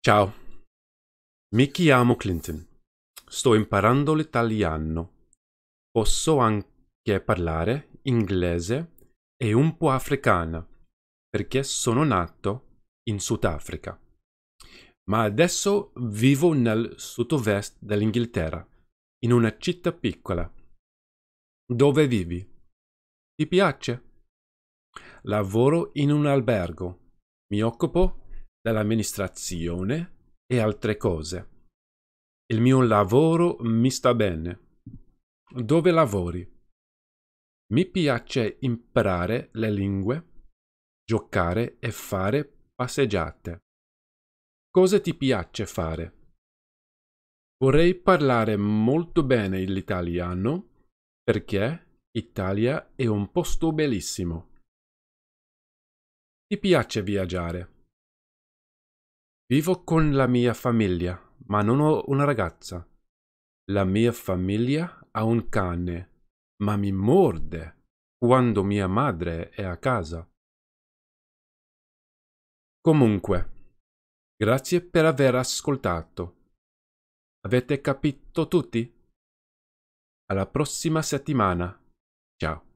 Ciao, mi chiamo Clinton. Sto imparando l'italiano. Posso anche parlare inglese e un po' africana, perché sono nato in Sudafrica. Ma adesso vivo nel sud-ovest dell'Inghilterra, in una città piccola. Dove vivi? Ti piace? Lavoro in un albergo. Mi occupo di dall'amministrazione e altre cose. Il mio lavoro mi sta bene. Dove lavori? Mi piace imparare le lingue, giocare e fare passeggiate. Cosa ti piace fare? Vorrei parlare molto bene l'italiano perché Italia è un posto bellissimo. Ti piace viaggiare? Vivo con la mia famiglia, ma non ho una ragazza. La mia famiglia ha un cane, ma mi morde quando mia madre è a casa. Comunque, grazie per aver ascoltato. Avete capito tutti? Alla prossima settimana. Ciao.